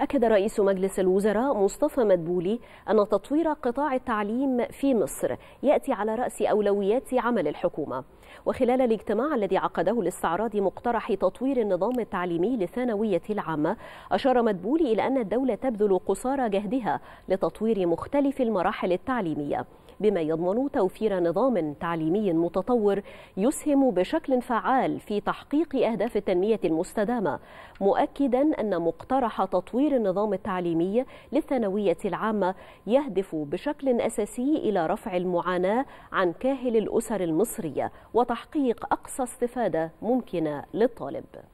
أكد رئيس مجلس الوزراء مصطفى مدبولي أن تطوير قطاع التعليم في مصر يأتي على رأس أولويات عمل الحكومة وخلال الاجتماع الذي عقده لاستعراض مقترح تطوير النظام التعليمي للثانوية العامة أشار مدبولي إلى أن الدولة تبذل قصارى جهدها لتطوير مختلف المراحل التعليمية بما يضمن توفير نظام تعليمي متطور يسهم بشكل فعال في تحقيق أهداف التنمية المستدامة مؤكدا أن مقترح تطوير النظام التعليمي للثانوية العامة يهدف بشكل أساسي إلى رفع المعاناة عن كاهل الأسر المصرية وتحقيق أقصى استفادة ممكنة للطالب